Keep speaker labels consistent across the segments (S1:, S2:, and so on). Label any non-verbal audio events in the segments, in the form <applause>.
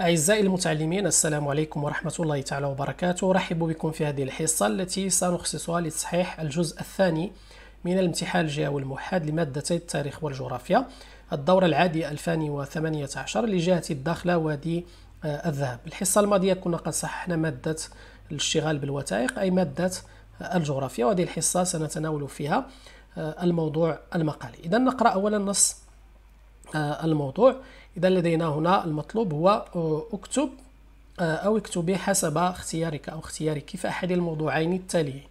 S1: أعزائي المتعلمين السلام عليكم ورحمة الله تعالى وبركاته أرحب بكم في هذه الحصة التي سنخصصها لتصحيح الجزء الثاني من الامتحان الجهوي الموحد لمادتي التاريخ والجغرافيا الدورة العادية 2018 لجهة الداخلة وادي آه، الذهب الحصة الماضية كنا قد صححنا مادة الاشتغال بالوثائق أي مادة آه، الجغرافيا وهذه الحصة سنتناول فيها آه، الموضوع المقالي إذا نقرأ أولا نص آه، الموضوع إذا لدينا هنا المطلوب هو آه، اكتب آه، أو اكتبي حسب اختيارك أو اختيارك في أحد الموضوعين التاليين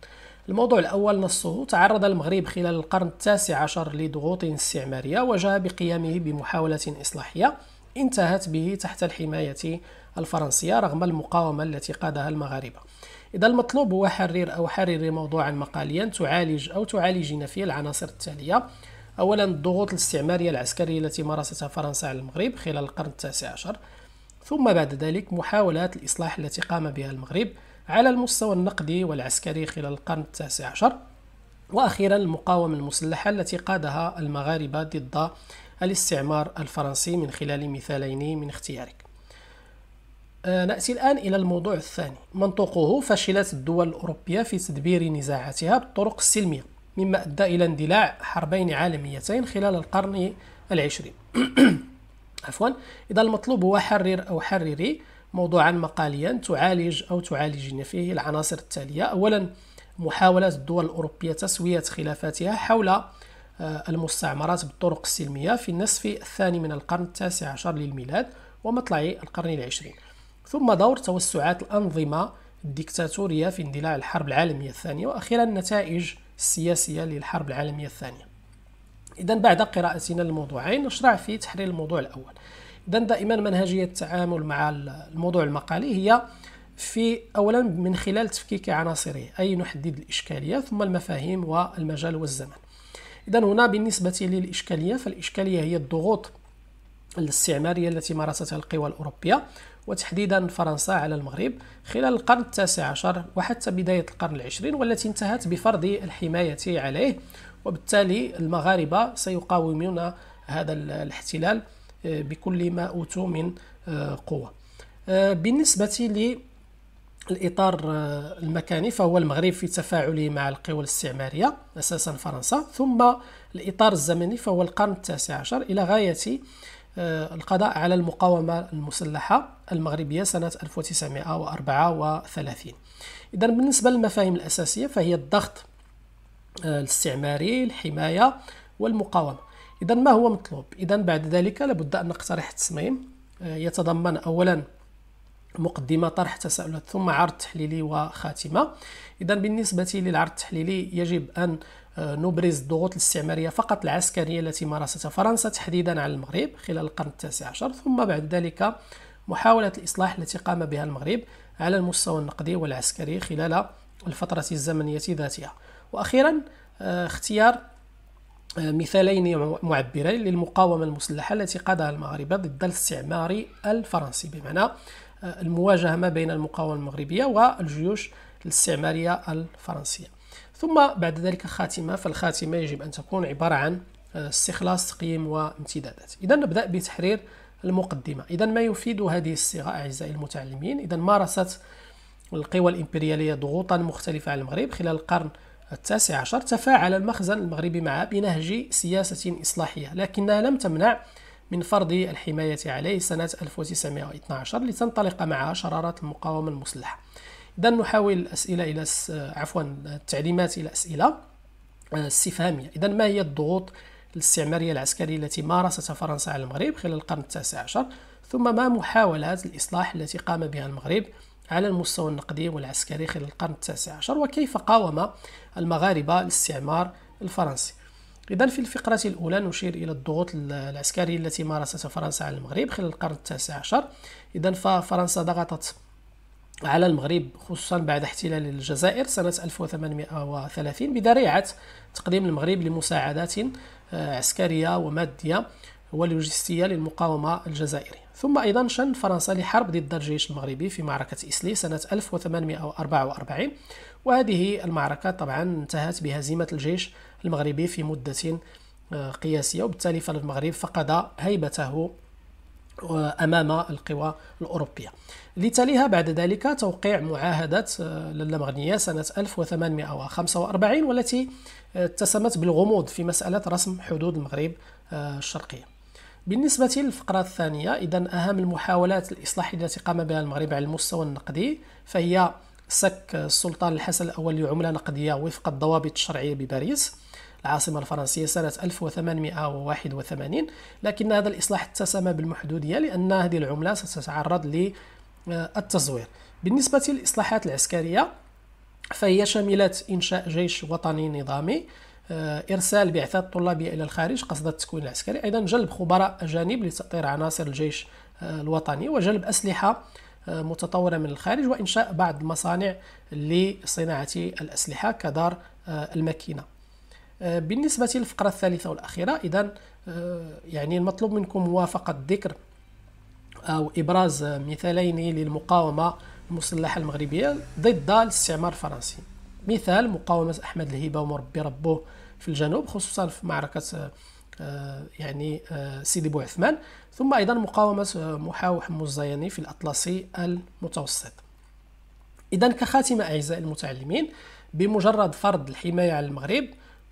S1: الموضوع الأول نصه تعرض المغرب خلال القرن التاسع عشر لضغوط استعمارية وجاء بقيامه بمحاولة إصلاحية انتهت به تحت الحماية الفرنسية رغم المقاومة التي قادها المغاربة إذا المطلوب هو حرر أو حرري موضوعا مقاليا تعالج أو تعالجين فيه العناصر التالية أولا الضغوط الاستعمارية العسكرية التي مارستها فرنسا على المغرب خلال القرن التاسع عشر ثم بعد ذلك محاولات الإصلاح التي قام بها المغرب على المستوى النقدي والعسكري خلال القرن التاسع عشر وأخيرا المقاومة المسلحة التي قادها المغاربة ضد الاستعمار الفرنسي من خلال مثالين من اختيارك آه، نأتي الآن إلى الموضوع الثاني منطوقه فشلت الدول الأوروبية في تدبير نزاعاتها بالطرق السلمية مما أدى إلى اندلاع حربين عالميتين خلال القرن العشرين <coughs> عفوا إذا المطلوب هو حرر أو حرري موضوعا مقاليا تعالج أو تعالجين فيه العناصر التالية أولا محاولة الدول الأوروبية تسوية خلافاتها حول آه، المستعمرات بالطرق السلمية في النصف الثاني من القرن التاسع عشر للميلاد ومطلع القرن العشرين ثم دور توسعات الأنظمة الديكتاتورية في اندلاع الحرب العالمية الثانية وأخيرا نتائج السياسية للحرب العالمية الثانية إذا بعد قراءتنا للموضوعين نشرع في تحرير الموضوع الأول إذا دائما منهجية التعامل مع الموضوع المقالي هي في أولا من خلال تفكيك عناصره أي نحدد الإشكالية ثم المفاهيم والمجال والزمن إذا هنا بالنسبة للإشكالية فالإشكالية هي الضغوط الاستعمارية التي مارستها القوى الأوروبية وتحديدا فرنسا على المغرب خلال القرن التاسع عشر وحتى بداية القرن العشرين والتي انتهت بفرض الحماية عليه وبالتالي المغاربة سيقاومون هذا الاحتلال آه، بكل ما أوتوا من آه، قوة آه، بالنسبة للإطار المكاني فهو المغرب في تفاعله مع القوى الاستعمارية أساسا فرنسا ثم الإطار الزمني فهو القرن التاسع عشر إلى غاية آه، القضاء على المقاومة المسلحة المغربية سنة 1934 إذا بالنسبة للمفاهيم الأساسية فهي الضغط آه، الاستعماري الحماية والمقاومة إذا ما هو مطلوب؟ إذا بعد ذلك لابد أن نقترح تصميم آه، يتضمن أولا مقدمة طرح تساؤلات ثم عرض تحليلي وخاتمة إذا بالنسبة للعرض التحليلي يجب أن آه، نبرز الضغوط الاستعمارية فقط العسكرية التي مارستها فرنسا تحديدا على المغرب خلال القرن التاسع عشر ثم بعد ذلك محاولة الإصلاح التي قام بها المغرب على المستوى النقدي والعسكري خلال الفترة الزمنية ذاتها وأخيرا آه، اختيار آه، مثالين معبرين للمقاومة المسلحة التي قادها المغاربة ضد الاستعمار الفرنسي بمعنى المواجهة ما بين المقاومة المغربية والجيوش الاستعمارية الفرنسية ثم بعد ذلك خاتمة فالخاتمة يجب أن تكون عبارة عن آه، استخلاص تقييم وامتدادات إذا نبدأ بتحرير المقدمة إذا ما يفيد هذه الصيغة أعزائي المتعلمين إذا مارست القوى الإمبريالية ضغوطا مختلفة على المغرب خلال القرن التاسع عشر تفاعل المخزن المغربي معها بنهج سياسة إصلاحية لكنها لم تمنع من فرض الحماية عليه سنة 1912 لتنطلق معها شرارات المقاومة المسلحة إذا نحاول الأسئلة إلى س... عفوا التعليمات إلى أسئلة آه، استفهامية إذا ما هي الضغوط الاستعمارية العسكرية التي مارستها فرنسا على المغرب خلال القرن التاسع عشر ثم ما محاولات الإصلاح التي قام بها المغرب على المستوى النقدي والعسكري خلال القرن التاسع عشر وكيف قاوم المغاربة الاستعمار الفرنسي إذا في الفقرة الأولى نشير إلى الضغوط العسكرية التي مارستها فرنسا على المغرب خلال القرن التاسع عشر إذا ففرنسا ضغطت على المغرب خصوصا بعد احتلال الجزائر سنة 1830 بذريعة تقديم المغرب لمساعدات آه، عسكرية ومادية ولوجستية للمقاومة الجزائرية ثم أيضا شن فرنسا لحرب ضد الجيش المغربي في معركة إسلي سنة 1844 وهذه المعركة طبعا انتهت بهزيمة الجيش المغربي في مدة آه، قياسية وبالتالي فالمغرب فقد هيبته آه، امام القوى الاوروبيه لتليها بعد ذلك توقيع معاهده آه، للمغنية سنه 1845 والتي اتسمت بالغموض في مساله رسم حدود المغرب الشرقيه بالنسبة للفقرة الثانية إذا أهم المحاولات الإصلاحية التي قام بها المغرب على المستوى النقدي فهي سك السلطان الحسن الأول لعملة نقدية وفق الضوابط الشرعية بباريس العاصمة الفرنسية سنة 1881 لكن هذا الإصلاح اتسم بالمحدودية لأن هذه العملة ستتعرض للتزوير بالنسبة للإصلاحات العسكرية فهي شملت إنشاء جيش وطني نظامي آه، ارسال بعثات طلابيه الى الخارج قصد التكوين العسكري ايضا جلب خبراء اجانب لتاطير عناصر الجيش آه، الوطني وجلب اسلحه آه، متطوره من الخارج وانشاء بعض المصانع لصناعه الاسلحه كدار الماكينه آه، بالنسبة للفقرة الثالثة والأخيرة إذا آه، يعني المطلوب منكم هو فقط ذكر أو إبراز مثالين للمقاومة المسلحة المغربية ضد الاستعمار الفرنسي مثال مقاومة أحمد الهيبة ومربي ربه في الجنوب خصوصا في معركة آه، يعني سيدي بو عثمان ثم أيضا مقاومة محاو حمو الزياني في الأطلسي المتوسط إذا كخاتمة أعزائي المتعلمين بمجرد فرض الحماية على المغرب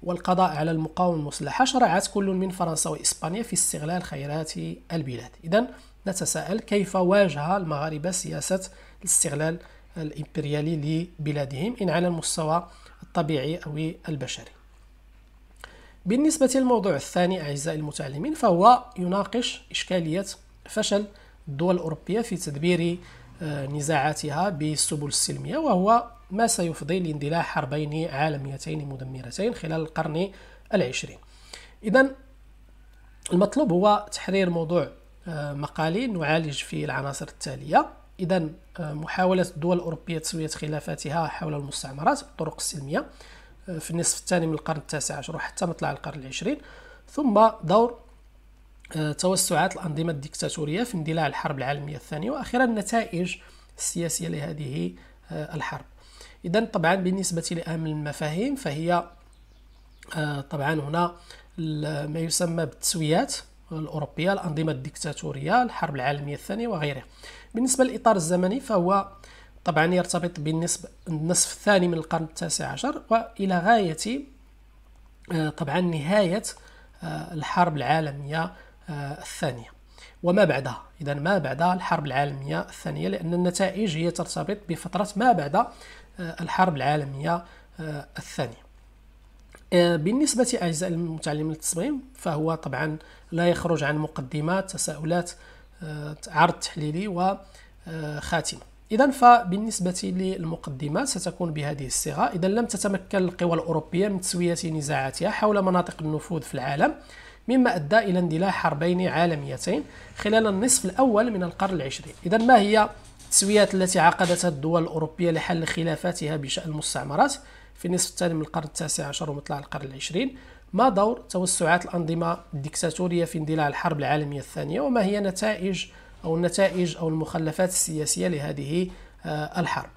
S1: والقضاء على المقاومة المسلحة شرعت كل من فرنسا وإسبانيا في استغلال خيرات البلاد إذا نتساءل كيف واجه المغاربة سياسة الاستغلال الإمبريالي لبلادهم إن على المستوى الطبيعي أو البشري بالنسبة للموضوع الثاني أعزائي المتعلمين فهو يناقش إشكالية فشل الدول الأوروبية في تدبير آه، نزاعاتها بالسبل السلمية وهو ما سيفضي لاندلاع حربين عالميتين مدمرتين خلال القرن العشرين إذا المطلوب هو تحرير موضوع آه، مقالي نعالج فيه العناصر التالية إذا آه، محاولة الدول الأوروبية تسوية خلافاتها حول المستعمرات بالطرق السلمية آه، في النصف الثاني من القرن التاسع عشر وحتى مطلع القرن العشرين ثم دور توسعات الأنظمة الديكتاتورية في اندلاع الحرب العالمية الثانية وأخيرا النتائج السياسية لهذه الحرب اذا طبعا بالنسبه لاهم المفاهيم فهي آه، طبعا هنا ما يسمى بالتسويات الاوروبيه الانظمه الديكتاتوريه الحرب العالميه الثانيه وغيرها بالنسبه للاطار الزمني فهو طبعا يرتبط بالنسبه النصف الثاني من القرن التاسع عشر والى غايه آه، طبعا نهايه آه، الحرب العالميه الثانيه وما بعدها اذا ما بعد الحرب العالميه الثانيه لان النتائج هي ترتبط بفتره ما بعد الحرب العالمية آه، الثانية آه، بالنسبة أعزائي المتعلمين التصميم فهو طبعا لا يخرج عن مقدمات تساؤلات آه، عرض تحليلي وخاتمة إذا فبالنسبة للمقدمات ستكون بهذه الصيغة إذا لم تتمكن القوى الأوروبية من تسوية نزاعاتها حول مناطق النفوذ في العالم مما أدى إلى اندلاع حربين عالميتين خلال النصف الأول من القرن العشرين إذا ما هي التسويات التي عقدتها الدول الأوروبية لحل خلافاتها بشأن المستعمرات في النصف الثاني من القرن التاسع عشر ومطلع القرن العشرين ما دور توسعات الأنظمة الديكتاتورية في اندلاع الحرب العالمية الثانية وما هي نتائج أو النتائج أو المخلفات السياسية لهذه آه، الحرب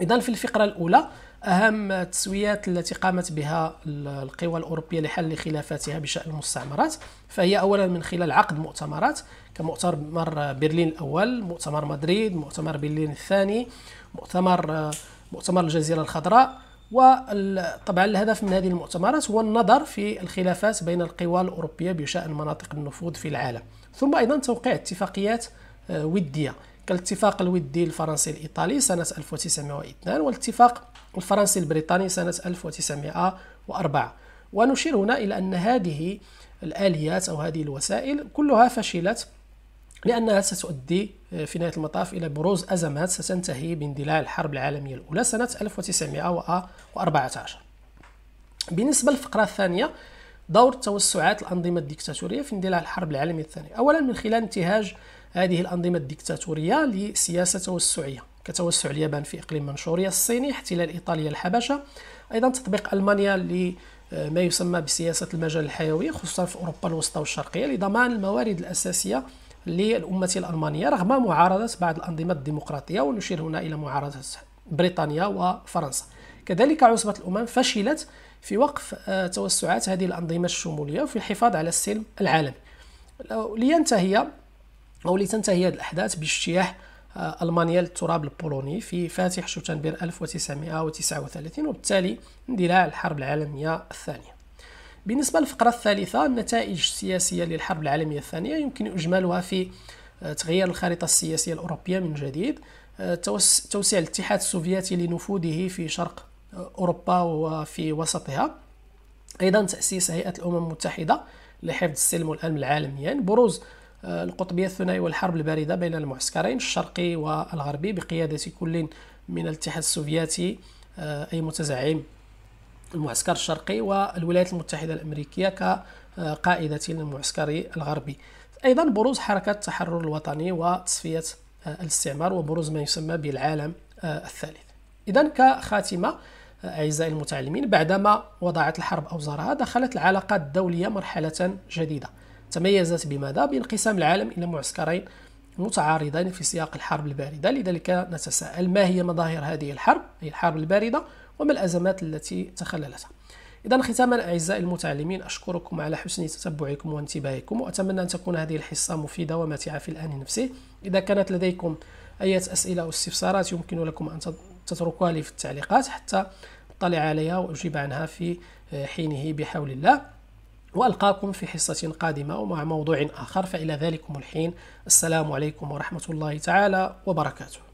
S1: إذا في الفقرة الأولى أهم التسويات التي قامت بها القوى الأوروبية لحل خلافاتها بشأن المستعمرات فهي أولا من خلال عقد مؤتمرات كمؤتمر برلين الأول مؤتمر مدريد مؤتمر برلين الثاني مؤتمر مؤتمر الجزيرة الخضراء وطبعا الهدف من هذه المؤتمرات هو النظر في الخلافات بين القوى الأوروبية بشأن مناطق النفوذ في العالم ثم أيضا توقيع اتفاقيات آه، ودية كالاتفاق الودي الفرنسي الإيطالي سنة 1902 والاتفاق الفرنسي البريطاني سنة 1904 ونشير هنا إلى أن هذه الآليات أو هذه الوسائل كلها فشلت لأنها ستؤدي آه، في نهاية المطاف إلى بروز أزمات ستنتهي باندلاع الحرب العالمية الأولى سنة 1914 بالنسبة للفقرة الثانية دور توسعات الأنظمة الديكتاتورية في اندلاع الحرب العالمية الثانية أولا من خلال انتهاج هذه الأنظمة الديكتاتورية لسياسة توسعية كتوسع اليابان في إقليم منشوريا الصيني احتلال إيطاليا الحبشة أيضا تطبيق ألمانيا لما يسمى بسياسة المجال الحيوي خصوصا في أوروبا الوسطى والشرقية لضمان الموارد الأساسية للأمة الألمانية رغم معارضة بعض الأنظمة الديمقراطية ونشير هنا إلى معارضة بريطانيا وفرنسا كذلك عصبة الأمم فشلت في وقف آه، توسعات هذه الأنظمة الشمولية وفي الحفاظ على السلم العالمي لينتهي ولتنتهي هذه الأحداث باجتياح آه، المانيا للتراب البولوني في فاتح شوتنبير 1939 وبالتالي اندلاع الحرب العالميه الثانيه بالنسبه للفقره الثالثه النتائج السياسيه للحرب العالميه الثانيه يمكن اجمالها في آه، تغيير الخريطه السياسيه الاوروبيه من جديد آه، توسيع الاتحاد السوفيتي لنفوذه في شرق اوروبا وفي وسطها ايضا تاسيس هيئه الامم المتحده لحفظ السلم والامن العالميين يعني بروز آه، القطبية الثنائي والحرب الباردة بين المعسكرين الشرقي والغربي بقيادة كل من الاتحاد السوفيتي آه، أي متزعم المعسكر الشرقي والولايات المتحدة الأمريكية كقائدة المعسكر الغربي أيضا بروز حركة التحرر الوطني وتصفية آه، الاستعمار وبروز ما يسمى بالعالم الثالث إذا كخاتمة أعزائي المتعلمين بعدما وضعت الحرب أوزارها دخلت العلاقات الدولية مرحلة جديدة تميزت بماذا؟ بانقسام العالم إلى معسكرين متعارضين في سياق الحرب الباردة لذلك نتساءل ما هي مظاهر هذه الحرب أي الحرب الباردة وما الأزمات التي تخللتها إذا ختاما أعزائي المتعلمين أشكركم على حسن تتبعكم وانتباهكم وأتمنى أن تكون هذه الحصة مفيدة وماتعة في الآن نفسه إذا كانت لديكم أي أسئلة أو استفسارات يمكن لكم أن تتركوها لي في التعليقات حتى أطلع عليها وأجيب عنها في آه، حينه بحول الله وألقاكم في حصة قادمة ومع موضوع آخر فإلى ذلكم الحين السلام عليكم ورحمة الله تعالى وبركاته